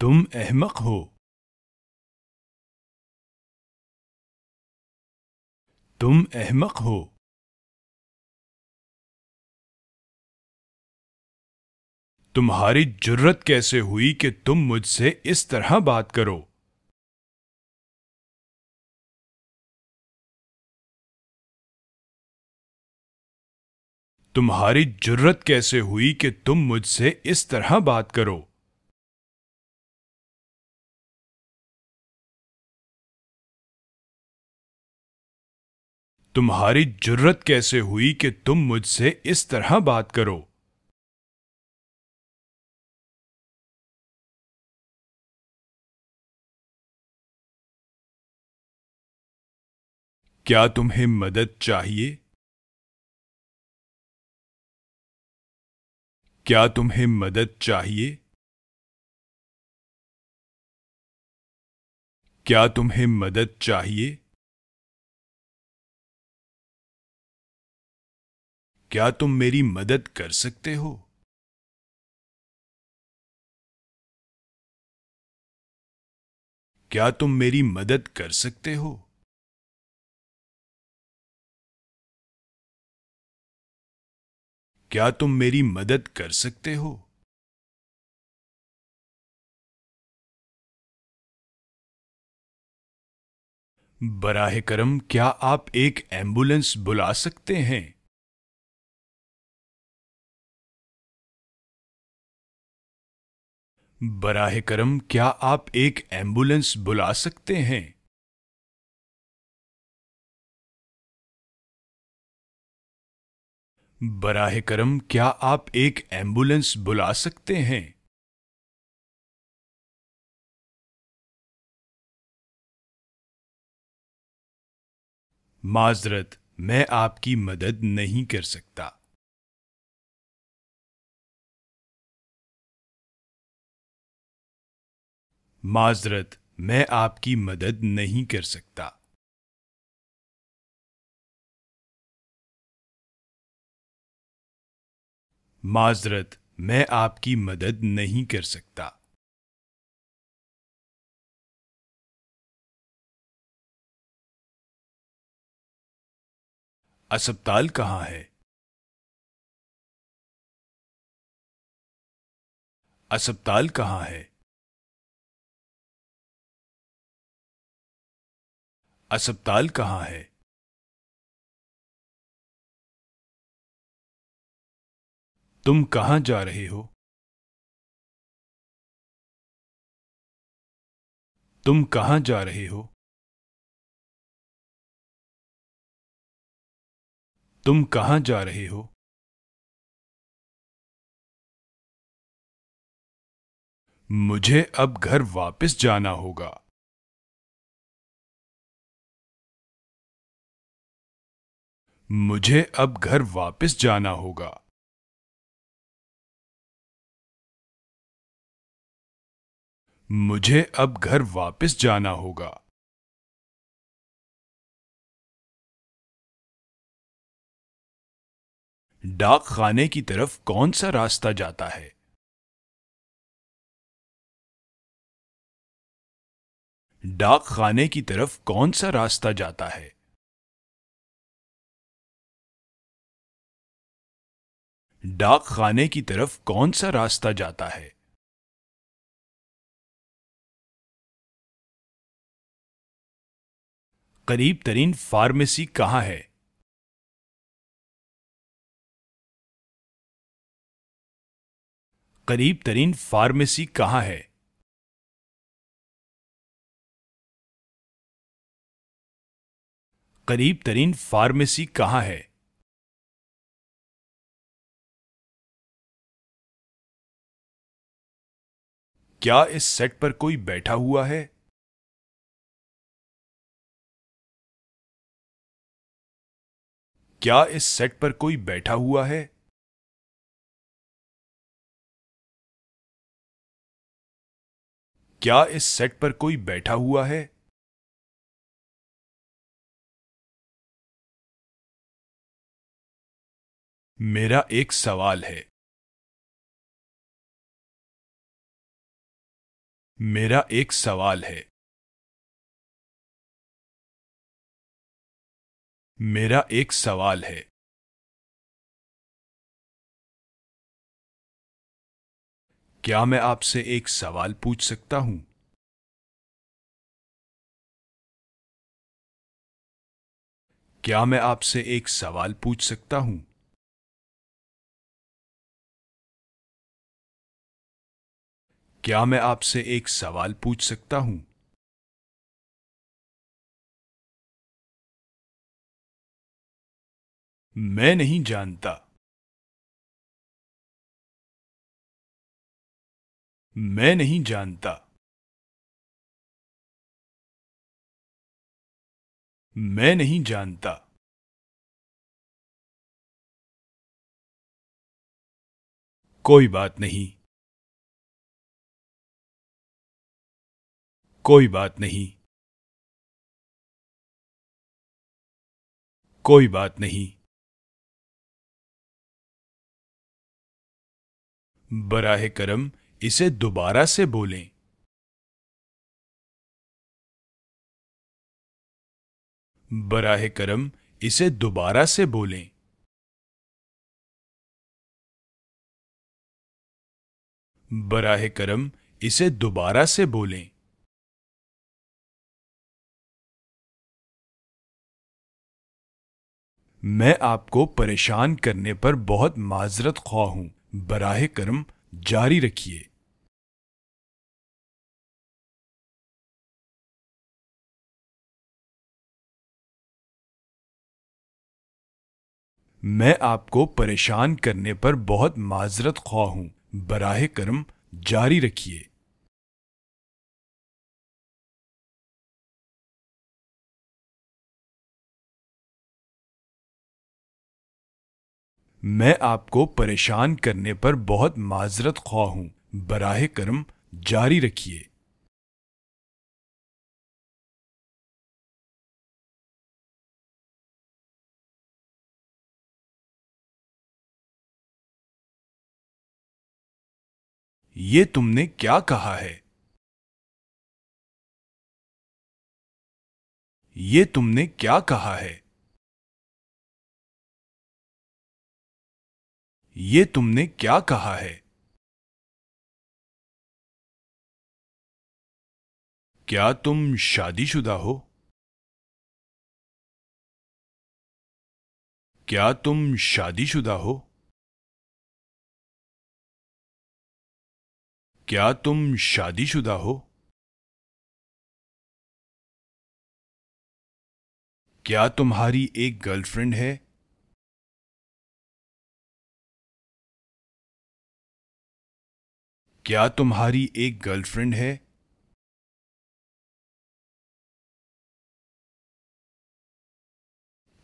तुम अहमक हो तुम अहमक हो तुम्हारी जरूरत कैसे हुई कि तुम मुझसे इस तरह बात करो तुम्हारी जरूरत कैसे हुई कि तुम मुझसे इस तरह बात करो तुम्हारी जरूरत कैसे हुई कि तुम मुझसे इस तरह बात करो क्या तुम्हें मदद चाहिए क्या तुम्हें मदद चाहिए क्या तुम्हें मदद चाहिए क्या तुम मेरी मदद कर सकते हो क्या तुम मेरी मदद कर सकते हो क्या तुम मेरी मदद कर सकते हो बराह करम क्या आप एक एम्बुलेंस बुला सकते हैं बराह करम क्या आप एक एम्बुलेंस बुला सकते हैं बराह करम क्या आप एक एम्बुलेंस बुला सकते हैं माजरत मैं आपकी मदद नहीं कर सकता माजरत मैं आपकी मदद नहीं कर सकता माजरत मैं आपकी मदद नहीं कर सकता अस्पताल कहाँ है अस्पताल कहाँ है अस्पताल कहाँ है तुम कहाँ जा रहे हो तुम कहाँ जा रहे हो तुम कहाँ जा रहे हो मुझे अब घर वापस जाना होगा मुझे अब घर वापस जाना होगा मुझे अब घर वापस जाना होगा डाक खाने की तरफ कौन सा रास्ता जाता है डाक खाने की तरफ कौन सा रास्ता जाता है डाक खाने की तरफ कौन सा रास्ता जाता है करीब तरीन फार्मेसी कहां है करीब तरीन फार्मेसी कहां है करीब तरीन फार्मेसी कहां है क्या इस सेट पर कोई बैठा हुआ है क्या इस सेट पर कोई बैठा हुआ है क्या इस सेट पर कोई बैठा हुआ है मेरा एक सवाल है मेरा एक सवाल है मेरा एक सवाल है क्या मैं आपसे एक सवाल पूछ सकता हूं क्या मैं आपसे एक सवाल पूछ सकता हूं क्या मैं आपसे एक सवाल पूछ सकता हूं मैं नहीं जानता मैं नहीं जानता मैं नहीं जानता कोई बात नहीं कोई बात नहीं कोई बात नहीं बराह करम इसे दोबारा से बोलें बराह करम इसे दोबारा से बोलें बराह करम इसे दोबारा से बोलें मैं आपको परेशान करने पर बहुत माजरत ख्वा हूं बराह करम जारी रखिए मैं आपको परेशान करने पर बहुत माजरत ख्वा हूं बराह करम जारी रखिए मैं आपको परेशान करने पर बहुत माजरत ख्वा हूं बराह करम जारी रखिए ये तुमने क्या कहा है ये तुमने क्या कहा है ये तुमने क्या कहा है क्या तुम शादीशुदा हो क्या तुम शादीशुदा हो क्या तुम शादीशुदा हो क्या तुम्हारी एक गर्लफ्रेंड है क्या तुम्हारी एक गर्लफ्रेंड है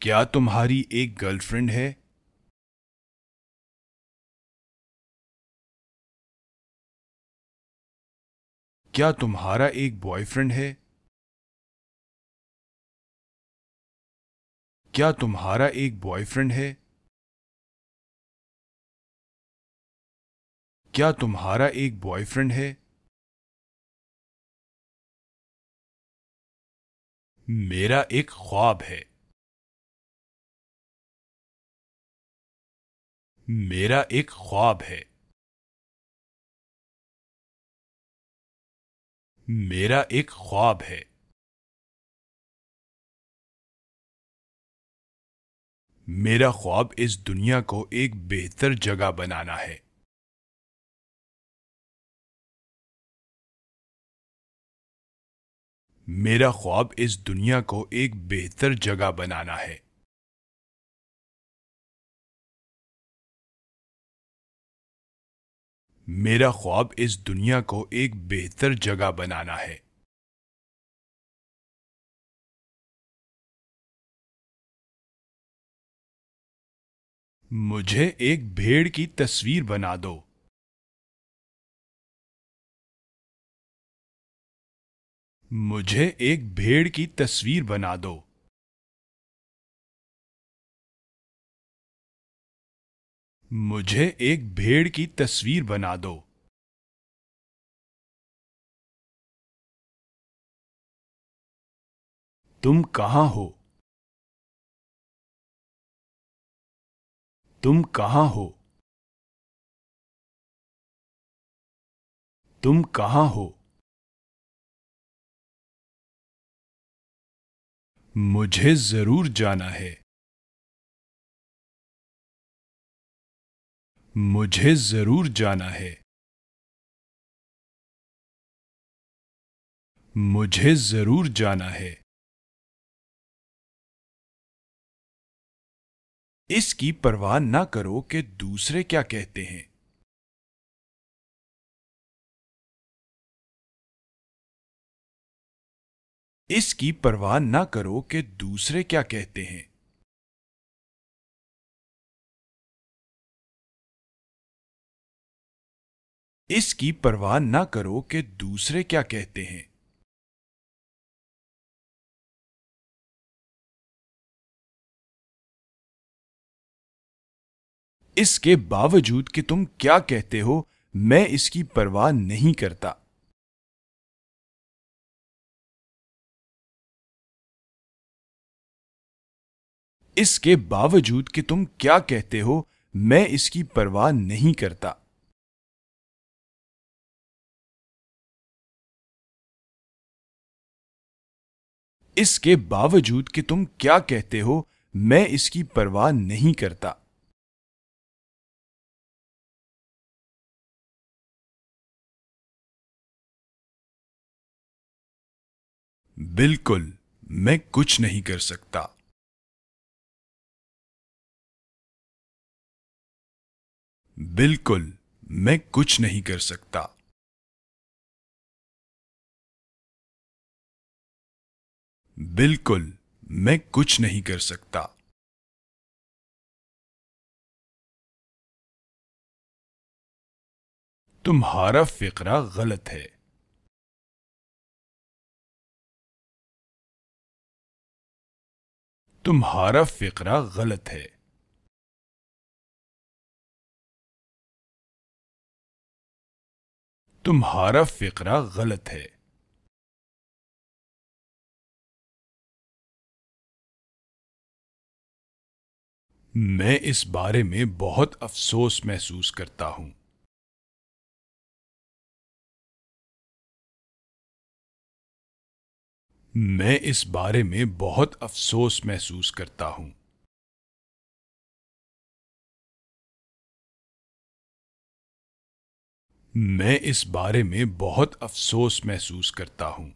क्या तुम्हारी एक गर्लफ्रेंड है क्या तुम्हारा एक बॉयफ्रेंड है क्या तुम्हारा एक बॉयफ्रेंड है क्या तुम्हारा एक बॉयफ्रेंड है मेरा एक ख्वाब है मेरा एक ख्वाब है मेरा एक ख्वाब है मेरा ख्वाब इस दुनिया को एक बेहतर जगह बनाना है मेरा ख्वाब इस दुनिया को एक बेहतर जगह बनाना है मेरा ख्वाब इस दुनिया को एक बेहतर जगह बनाना है मुझे एक भेड़ की तस्वीर बना दो मुझे एक भेड़ की तस्वीर बना दो मुझे एक भेड़ की तस्वीर बना दो तुम कहां हो तुम कहां हो तुम कहां हो मुझे जरूर जाना है मुझे जरूर जाना है मुझे जरूर जाना है इसकी परवाह ना करो कि दूसरे क्या कहते हैं इसकी परवाह ना करो कि दूसरे क्या कहते हैं इसकी परवाह ना करो कि दूसरे क्या कहते हैं इसके बावजूद कि तुम क्या कहते हो मैं इसकी परवाह नहीं करता इसके बावजूद कि तुम क्या कहते हो मैं इसकी परवाह नहीं करता इसके बावजूद कि तुम क्या कहते हो मैं इसकी परवाह नहीं करता बिल्कुल मैं कुछ नहीं कर सकता बिल्कुल मैं कुछ नहीं कर सकता बिल्कुल मैं कुछ नहीं कर सकता तुम्हारा फिकरा गलत है तुम्हारा फिकरा गलत है तुम्हारा फिक्रा गलत है मैं इस बारे में बहुत अफसोस महसूस करता हूं मैं इस बारे में बहुत अफसोस महसूस करता हूं मैं इस बारे में बहुत अफसोस महसूस करता हूँ